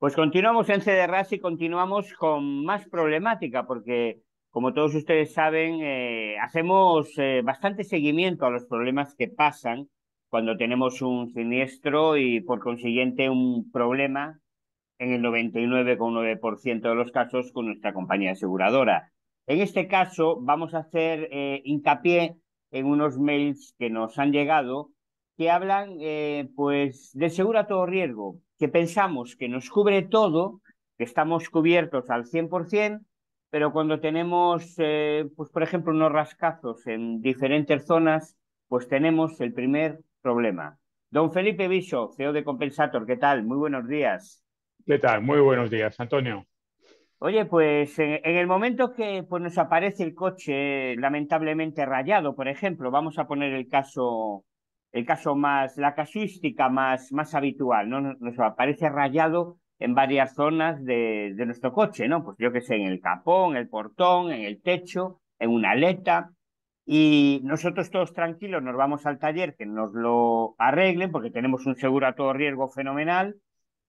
Pues continuamos en CDRAS y continuamos con más problemática, porque como todos ustedes saben, eh, hacemos eh, bastante seguimiento a los problemas que pasan cuando tenemos un siniestro y por consiguiente un problema en el 99,9% de los casos con nuestra compañía aseguradora. En este caso, vamos a hacer eh, hincapié en unos mails que nos han llegado que hablan pues de seguro a todo riesgo, que pensamos que nos cubre todo, que estamos cubiertos al 100%, pero cuando tenemos, eh, pues por ejemplo, unos rascazos en diferentes zonas, pues tenemos el primer problema. Don Felipe viso CEO de Compensator, ¿qué tal? Muy buenos días. ¿Qué tal? Muy buenos días, Antonio. Oye, pues en, el momento que pues, nos aparece el coche lamentablemente rayado, por ejemplo, vamos a poner el caso el caso más, la casuística más, más habitual, ¿no? Nos, aparece rayado en varias zonas de, de, nuestro coche, ¿no? Pues yo que sé, en el capón, en el portón, en el techo, en una aleta. Y nosotros todos tranquilos nos vamos al taller que nos lo arreglen porque tenemos un seguro a todo riesgo fenomenal.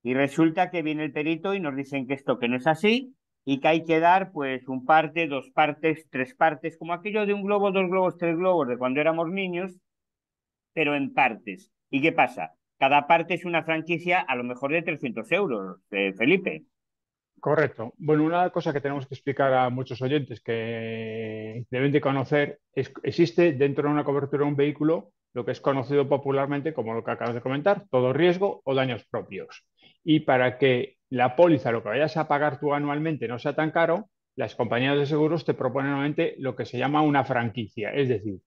Y resulta que viene el perito y nos dicen que esto que no es así y que hay que dar pues un parte, dos partes, tres partes, como aquello de un globo, dos globos, tres globos de cuando éramos niños, pero en partes. ¿Y qué pasa? Cada parte es una franquicia a lo mejor de 300 euros, eh, Felipe. Correcto. Bueno, una cosa que tenemos que explicar a muchos oyentes que deben de conocer es existe dentro de una cobertura de un vehículo lo que es conocido popularmente como lo que acabas de comentar, todo riesgo o daños propios. Y para que la póliza, lo que vayas a pagar tú anualmente, no sea tan caro, las compañías de seguros te proponen nuevamente lo que se llama una franquicia, es decir,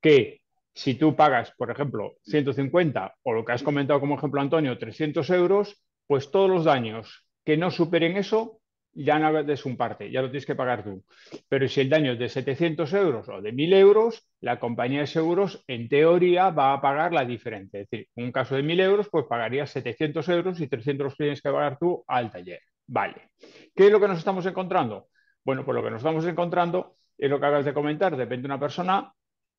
que si tú pagas, por ejemplo, 150 o lo que has comentado como ejemplo, Antonio, 300 euros, pues todos los daños que no superen eso ya no es un parte, ya lo tienes que pagar tú. Pero si el daño es de 700 euros o de 1000 euros, la compañía de seguros en teoría va a pagar la diferencia. Es decir, en un caso de 1000 euros, pues pagaría 700 euros y 300 los tienes que pagar tú al taller. Vale. ¿Qué es lo que nos estamos encontrando? Bueno, pues lo que nos estamos encontrando es lo que acabas de comentar. Depende de una persona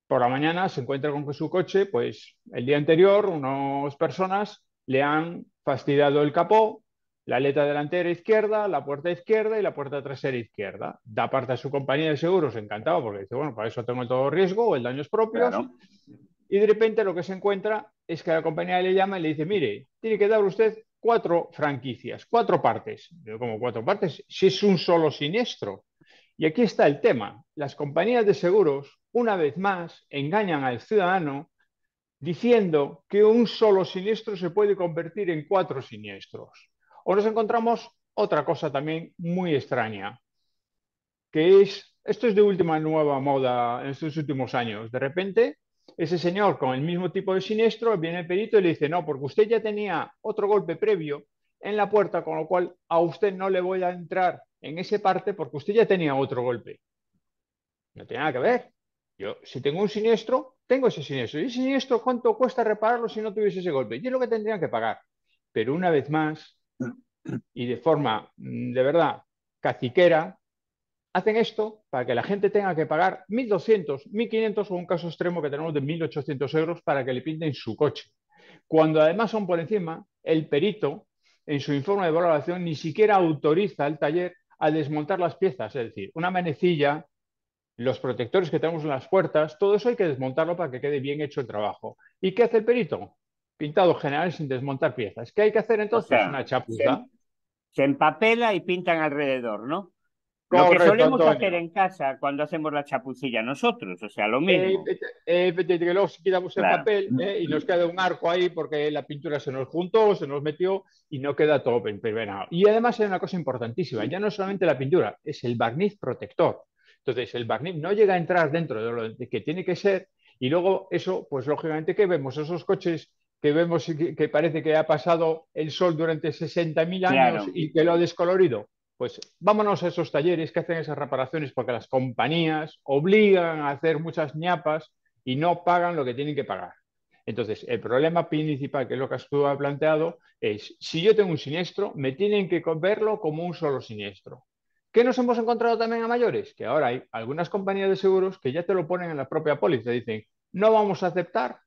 por la mañana se encuentra con que su coche, pues el día anterior, unas personas le han fastidiado el capó, la aleta delantera izquierda, la puerta izquierda y la puerta trasera izquierda. Da parte a su compañía de seguros, encantado, porque dice, bueno, para eso tengo todo riesgo, el daño es propio. Y de repente lo que se encuentra es que la compañía le llama y le dice, mire, tiene que dar usted cuatro franquicias, cuatro partes. Yo como cuatro partes, si es un solo siniestro. Y aquí está el tema. Las compañías de seguros, una vez más, engañan al ciudadano diciendo que un solo siniestro se puede convertir en cuatro siniestros. O nos encontramos otra cosa también muy extraña, que es, esto es de última nueva moda en estos últimos años. De repente, ese señor con el mismo tipo de siniestro viene el perito y le dice, no, porque usted ya tenía otro golpe previo en la puerta, con lo cual a usted no le voy a entrar en ese parte porque usted ya tenía otro golpe. No tenía nada que ver. Yo, si tengo un siniestro, tengo ese siniestro. ¿Y ese siniestro cuánto cuesta repararlo si no tuviese ese golpe? Yo es lo que tendrían que pagar. Pero una vez más, y de forma, mm, de verdad, caciquera, hacen esto para que la gente tenga que pagar 1.200, 1.500 o un caso extremo que tenemos de 1.800 euros para que le pinten su coche. Cuando además son por encima, el perito, en su informe de valoración, ni siquiera autoriza al taller al desmontar las piezas, es decir, una manecilla, los protectores que tenemos en las puertas, todo eso hay que desmontarlo para que quede bien hecho el trabajo. ¿Y qué hace el perito? Pintado general sin desmontar piezas. ¿Qué hay que hacer entonces? una chapuza. se empapela y pintan alrededor, ¿no? lo que solemos hacer en casa cuando hacemos la chapucilla nosotros, o sea, lo eh, mismo. Eh, eh luego quitamos el papel eh, y nos queda un arco ahí porque la pintura se nos juntó, se nos metió y no queda todo primera. Y además hay una cosa importantísima, ya no solamente la pintura, es el barniz protector. Entonces, el barniz no llega a entrar dentro de lo que tiene que ser y luego eso, pues lógicamente, que vemos? Esos coches que vemos que, parece que ha pasado el sol durante 60.000 años y que lo ha descolorido pues vámonos a esos talleres que hacen esas reparaciones porque las compañías obligan a hacer muchas ñapas y no pagan lo que tienen que pagar. Entonces, el problema principal, que es lo que tú has planteado, es si yo tengo un siniestro, me tienen que verlo como un solo siniestro. ¿Qué nos hemos encontrado también a mayores? Que ahora hay algunas compañías de seguros que ya te lo ponen en la propia póliza. Dicen, no vamos a aceptar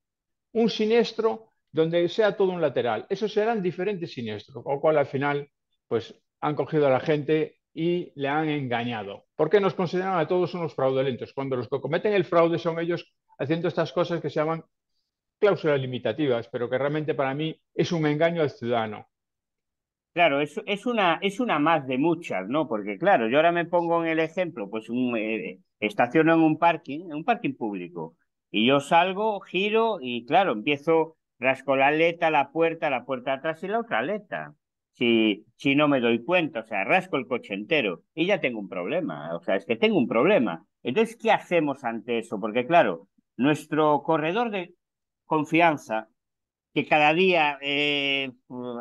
un siniestro donde sea todo un lateral. Esos serán diferentes siniestros, con lo cual al final, pues han cogido a la gente y le han engañado. ¿Por qué nos consideran a todos unos fraudulentos? Cuando los que cometen el fraude son ellos haciendo estas cosas que se llaman cláusulas limitativas, pero que realmente para mí es un engaño al ciudadano. Claro, es, es, una, es una más de muchas, ¿no? Porque claro, yo ahora me pongo en el ejemplo, pues un, eh, estaciono en un parking, en un parking público, y yo salgo, giro y claro, empiezo, rasco la aleta, la puerta, la puerta atrás y la otra aleta si, si no me doy cuenta, o sea, rasco el coche entero y ya tengo un problema, o sea, es que tengo un problema. Entonces, ¿qué hacemos ante eso? Porque claro, nuestro corredor de confianza, que cada día eh,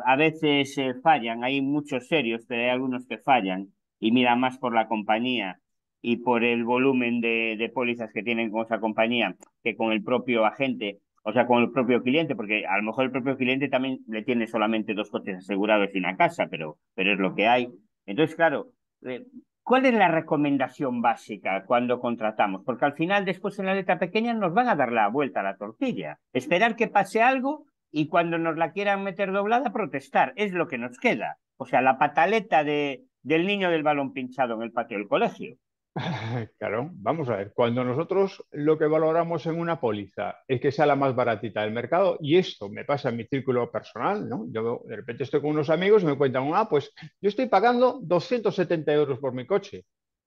a veces eh, fallan, hay muchos serios, pero hay algunos que fallan y mira más por la compañía y por el volumen de, de pólizas que tienen con esa compañía que con el propio agente o sea, con el propio cliente, porque a lo mejor el propio cliente también le tiene solamente dos coches asegurados y una casa, pero, pero es lo que hay. Entonces, claro, eh, ¿cuál es la recomendación básica cuando contratamos? Porque al final, después en la letra pequeña, nos van a dar la vuelta a la tortilla. Esperar que pase algo y cuando nos la quieran meter doblada, protestar. Es lo que nos queda. O sea, la pataleta de, del niño del balón pinchado en el patio del colegio. Claro, vamos a ver. Cuando nosotros lo que valoramos en una póliza es que sea la más baratita del mercado, y esto me pasa en mi círculo personal, ¿no? Yo de repente estoy con unos amigos y me cuentan, ah, pues yo estoy pagando 270 euros por mi coche.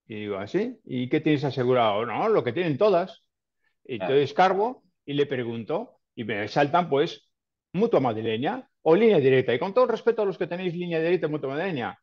Y digo, ¿así? ¿Ah, ¿Y qué tienes asegurado? No, lo que tienen todas. Y te descargo y le pregunto, y me saltan, pues, mutua madrileña o línea directa. Y con todo respeto a los que tenéis línea directa y mutua madrileña,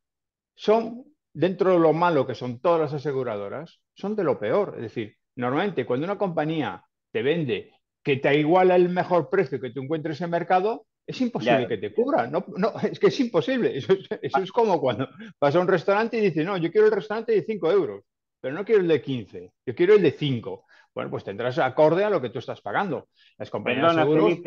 son dentro de lo malo que son todas las aseguradoras, son de lo peor. Es decir, normalmente cuando una compañía te vende que te iguala el mejor precio que tú encuentres en mercado, es imposible que te cubra. No, no, es que es imposible. Eso, es, como cuando vas a un restaurante y dices, no, yo quiero el restaurante de 5 euros, pero no quiero el de 15, yo quiero el de 5. Bueno, pues tendrás acorde a lo que tú estás pagando. Las compañías seguros...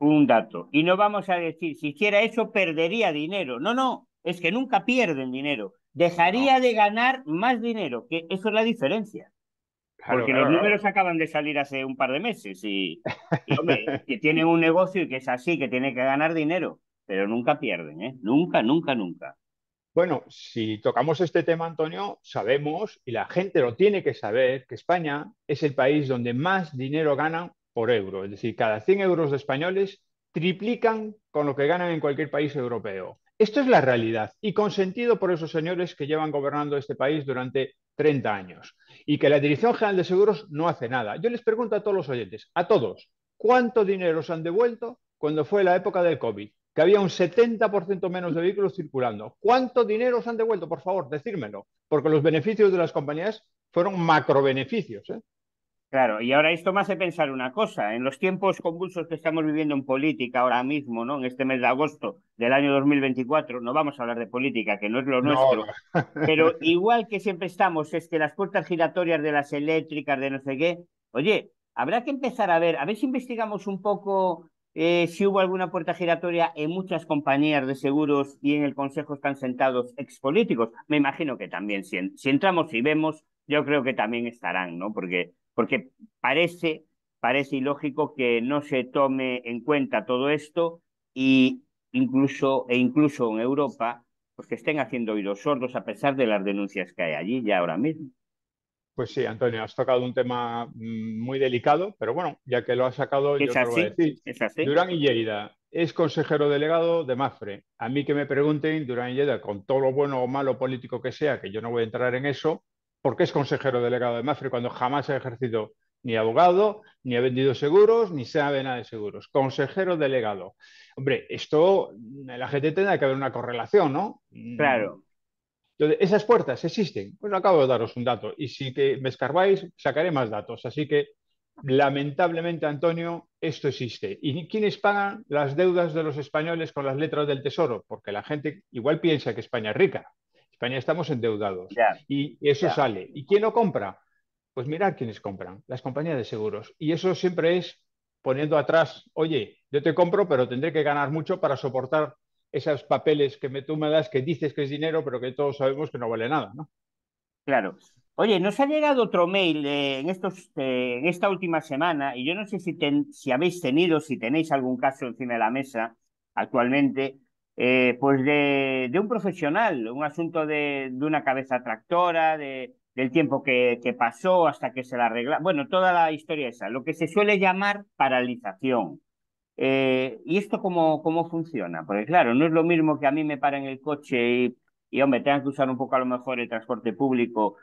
un dato. Y no vamos a decir, si hiciera eso, perdería dinero. No, no, es que nunca pierden dinero dejaría de ganar más dinero, que eso es la diferencia. porque los números acaban de salir hace un par de meses y, que tienen un negocio y que es así, que tiene que ganar dinero, pero nunca pierden, ¿eh? Nunca, nunca, nunca. Bueno, si tocamos este tema, Antonio, sabemos, y la gente lo tiene que saber, que España es el país donde más dinero ganan por euro. Es decir, cada 100 euros de españoles triplican con lo que ganan en cualquier país europeo. Esto es la realidad y consentido por esos señores que llevan gobernando este país durante 30 años y que la Dirección General de Seguros no hace nada. Yo les pregunto a todos los oyentes, a todos, ¿cuánto dinero se han devuelto cuando fue la época del COVID? Que había un 70% menos de vehículos circulando. ¿Cuánto dinero se han devuelto? Por favor, decírmelo, porque los beneficios de las compañías fueron macrobeneficios. ¿eh? Claro, y ahora esto me hace pensar una cosa. En los tiempos convulsos que estamos viviendo en política ahora mismo, ¿no? En este mes de agosto del año 2024, no vamos a hablar de política, que no es lo nuestro. Pero igual que siempre estamos, es que las puertas giratorias de las eléctricas, de no sé qué, oye, habrá que empezar a ver, a ver si investigamos un poco eh, si hubo alguna puerta giratoria en muchas compañías de seguros y en el Consejo están sentados expolíticos. Me imagino que también, si, si entramos y vemos, yo creo que también estarán, ¿no? Porque porque parece, parece ilógico que no se tome en cuenta todo esto y incluso, e incluso en Europa, pues que estén haciendo oídos sordos a pesar de las denuncias que hay allí ya ahora mismo. Pues sí, Antonio, has tocado un tema mm, muy delicado, pero bueno, ya que lo has sacado, yo voy a decir. ¿Es así? Durán y es consejero delegado de MAFRE. A mí que me pregunten, Durán y con todo lo bueno o malo político que sea, que yo no voy a entrar en eso, porque es consejero delegado de Mafre cuando jamás ha ejercido ni abogado, ni ha vendido seguros, ni sabe nada de seguros. Consejero delegado. Hombre, esto, la gente tiene que haber una correlación, ¿no? Mm. Claro. Entonces, esas puertas existen. Pues acabo de daros un dato. Y si que me escarbáis, sacaré más datos. Así que, lamentablemente, Antonio, esto existe. ¿Y quiénes pagan las deudas de los españoles con las letras del tesoro? Porque la gente igual piensa que España es rica. España estamos endeudados y eso sale. ¿Y quién lo compra? Pues mirad quiénes compran, las compañías de seguros. Y eso siempre es poniendo atrás, oye, yo te compro, pero tendré que ganar mucho para soportar esos papeles que me, tú me das, que dices que es dinero, pero que todos sabemos que no vale nada, ¿no? Claro. Oye, nos ha llegado otro mail eh, en, estos, eh, en esta última semana y yo no sé si, ten, si habéis tenido, si tenéis algún caso encima de la mesa actualmente, eh, pues de, un profesional, un asunto de, una cabeza tractora, del tiempo que, pasó hasta que se la arregla. Bueno, toda la historia esa, lo que se suele llamar paralización. Eh, ¿Y esto cómo, cómo funciona? Porque claro, no es lo mismo que a mí me paren el coche y, y hombre, tengan que usar un poco a lo mejor el transporte público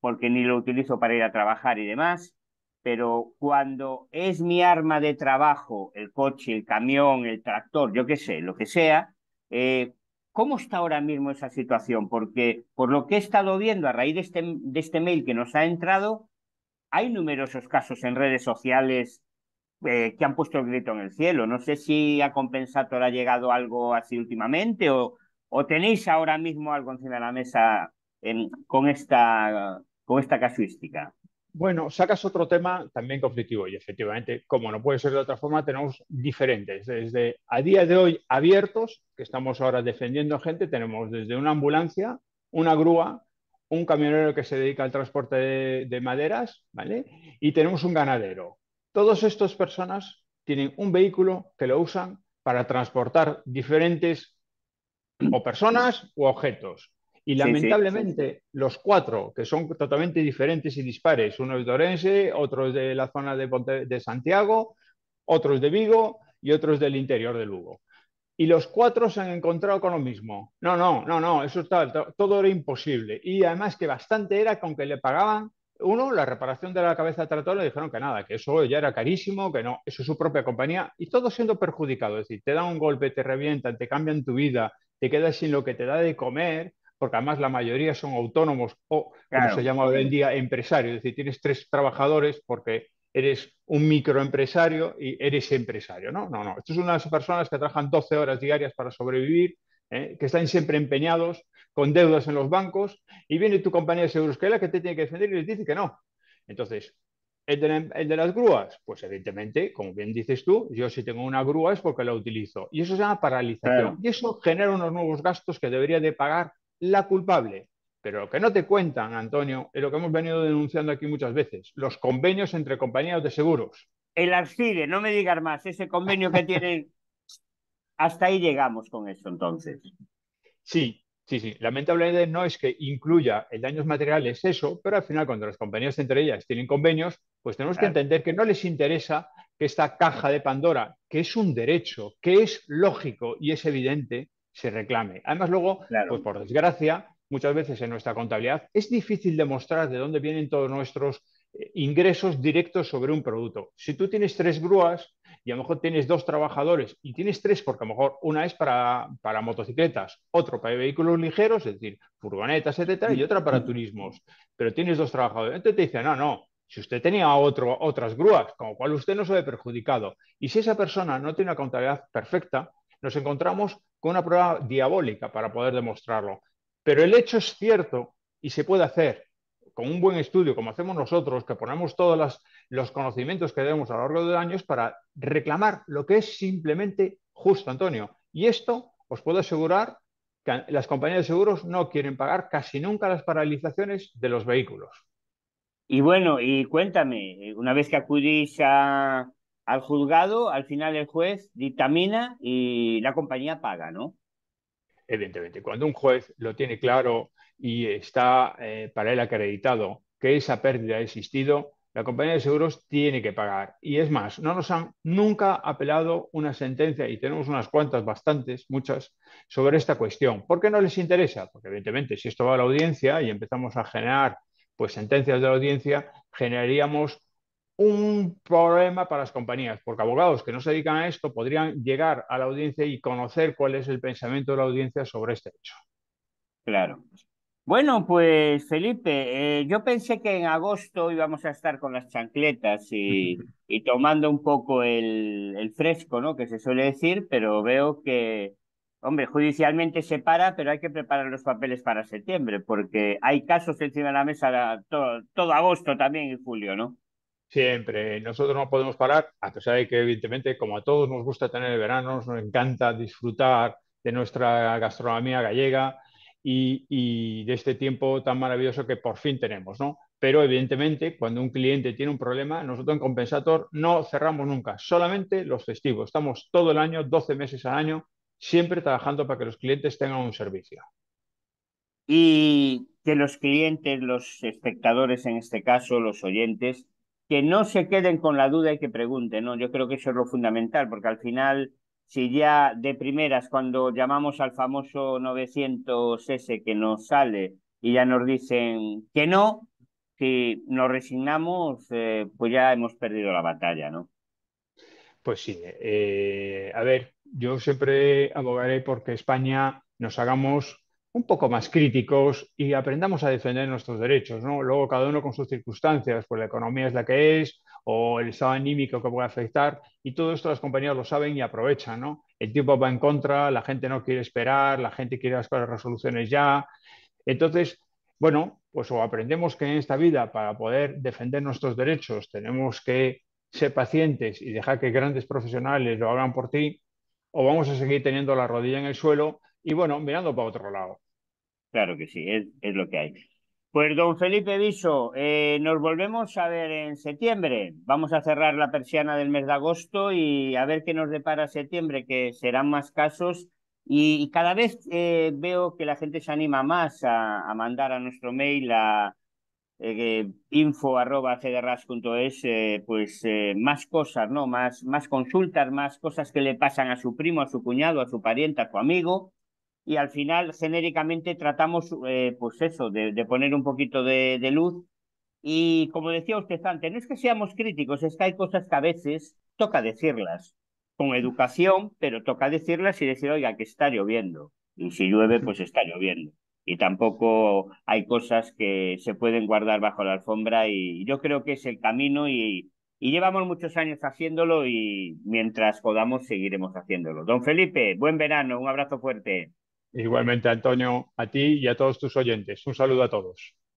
porque ni lo utilizo para ir a trabajar y demás, pero cuando es mi arma de trabajo, el coche, el camión, el tractor, yo qué sé, lo que sea, eh, ¿Cómo está ahora mismo esa situación? Porque por lo que he estado viendo a raíz de este, de este mail que nos ha entrado, hay numerosos casos en redes sociales eh, que han puesto el grito en el cielo. No sé si a Compensator ha llegado algo así últimamente o, o tenéis ahora mismo algo encima de la mesa con, esta, con esta casuística. Bueno, sacas otro tema también conflictivo y efectivamente, como no puede ser de otra forma, tenemos diferentes. Desde a día de hoy abiertos, que estamos ahora defendiendo gente, tenemos desde una ambulancia, una grúa, un camionero que se dedica al transporte de, de maderas, ¿vale? Y tenemos un ganadero. Todas estas personas tienen un vehículo que lo usan para transportar diferentes o personas u objetos. Y lamentablemente los cuatro, que son totalmente diferentes y dispares, uno es de Orense, otros de la zona de, de Santiago, otros de Vigo y otros del interior de Lugo. Y los cuatro se han encontrado con lo mismo. No, no, no, no, eso está, todo era imposible. Y además que bastante era con que le pagaban, uno, la reparación de la cabeza de trator, le dijeron que nada, que eso ya era carísimo, que no, eso es su propia compañía, y todo siendo perjudicado. Es decir, te da un golpe, te revientan, te cambian tu vida, te quedas sin lo que te da de comer porque además la mayoría son autónomos o, como se llama hoy en día, empresarios. Es decir, tienes tres trabajadores porque eres un microempresario y eres empresario. No, no, no. Estas son las personas que trabajan 12 horas diarias para sobrevivir, ¿eh? que están siempre empeñados, con deudas en los bancos, y viene tu compañía de seguros que es la que te tiene que defender y les dice que no. Entonces, ¿el de, las grúas? Pues evidentemente, como bien dices tú, yo si tengo una grúa es porque la utilizo. Y eso se llama paralización. Y eso genera unos nuevos gastos que debería de pagar la culpable. Pero lo que no te cuentan, Antonio, es lo que hemos venido denunciando aquí muchas veces, los convenios entre compañías de seguros. El ARCIDE, no me digas más, ese convenio que tienen... Hasta ahí llegamos con eso, entonces. Sí, sí, sí. Lamentablemente no es que incluya el daños materiales eso, pero al final cuando las compañías entre ellas tienen convenios, pues tenemos que entender que no les interesa que esta caja de Pandora, que es un derecho, que es lógico y es evidente, se reclame. Además, luego, pues por desgracia, muchas veces en nuestra contabilidad es difícil demostrar de dónde vienen todos nuestros eh, ingresos directos sobre un producto. Si tú tienes tres grúas y a lo mejor tienes dos trabajadores y tienes tres porque a lo mejor una es para, motocicletas, otro para vehículos ligeros, es decir, furgonetas, etcétera, y otra para mm. turismos, pero tienes dos trabajadores. Entonces te dicen, no, no, si usted tenía otras grúas, con lo cual usted no se ve perjudicado. Y si esa persona no tiene una contabilidad perfecta, nos encontramos con una prueba diabólica para poder demostrarlo. Pero el hecho es cierto y se puede hacer con un buen estudio, como hacemos nosotros, que ponemos todos los, conocimientos que debemos a lo largo de los años para reclamar lo que es simplemente justo, Antonio. Y esto os puedo asegurar que las compañías de seguros no quieren pagar casi nunca las paralizaciones de los vehículos. Y bueno, y cuéntame, una vez que acudís a, al juzgado, al final el juez dictamina y la compañía paga, ¿no? Evidentemente, cuando un juez lo tiene claro y está eh, para él acreditado que esa pérdida ha existido, la compañía de seguros tiene que pagar. Y es más, no nos han nunca apelado una sentencia, y tenemos unas cuantas, bastantes, muchas, sobre esta cuestión. ¿Por qué no les interesa? Porque evidentemente, si esto va a la audiencia y empezamos a generar pues, sentencias de la audiencia, generaríamos un problema para las compañías, porque abogados que no se dedican a esto podrían llegar a la audiencia y conocer cuál es el pensamiento de la audiencia sobre este hecho. Claro. Bueno, pues Felipe, eh, yo pensé que en agosto íbamos a estar con las chancletas y, tomando un poco el, fresco, ¿no? Que se suele decir, pero veo que, hombre, judicialmente se para, pero hay que preparar los papeles para septiembre, porque hay casos encima de la mesa todo agosto también y julio, ¿no? Siempre, nosotros no podemos parar, a pesar de que evidentemente, como a todos nos gusta tener el verano, nos encanta disfrutar de nuestra gastronomía gallega y, de este tiempo tan maravilloso que por fin tenemos, ¿no? Pero evidentemente, cuando un cliente tiene un problema, nosotros en Compensator no cerramos nunca, solamente los festivos. Estamos todo el año, 12 meses al año, siempre trabajando para que los clientes tengan un servicio. Y que los clientes, los espectadores en este caso, los oyentes, que no se queden con la duda y que pregunten, ¿no? Yo creo que eso es lo fundamental, porque al final, si ya de primeras, cuando llamamos al famoso 900S que nos sale y ya nos dicen que no, si nos resignamos, eh, pues ya hemos perdido la batalla, ¿no? Pues sí. Eh, a ver, yo siempre abogaré porque España nos hagamos un poco más críticos y aprendamos a defender nuestros derechos, ¿no? Luego cada uno con sus circunstancias, pues la economía es la que es o el estado anímico que puede afectar y todo esto las compañías lo saben y aprovechan, ¿no? El tiempo va en contra, la gente no quiere esperar, la gente quiere las resoluciones ya. Entonces, bueno, pues o aprendemos que en esta vida para poder defender nuestros derechos tenemos que ser pacientes y dejar que grandes profesionales lo hagan por ti, o vamos a seguir teniendo la rodilla en el suelo y bueno, mirando para otro lado. Claro que sí, es, lo que hay. Pues don Felipe Viso, eh, nos volvemos a ver en septiembre. Vamos a cerrar la persiana del mes de agosto y a ver qué nos depara septiembre, que serán más casos. Y, cada vez eh, veo que la gente se anima más a, mandar a nuestro mail a eh, eh pues más cosas, ¿no? Más, más consultas, más cosas que le pasan a su primo, a su cuñado, a su pariente, a su amigo y al final genéricamente tratamos, eh, pues eso, de, poner un poquito de, de, luz. Y como decía usted antes, no es que seamos críticos, es que hay cosas que a veces toca decirlas, con educación, pero toca decirlas y decir, oiga, que está lloviendo. Y si llueve, pues está lloviendo. Y tampoco hay cosas que se pueden guardar bajo la alfombra y yo creo que es el camino y, y llevamos muchos años haciéndolo y mientras podamos seguiremos haciéndolo. Don Felipe, buen verano, un abrazo fuerte. Igualmente, Antonio, a ti y a todos tus oyentes. Un saludo a todos.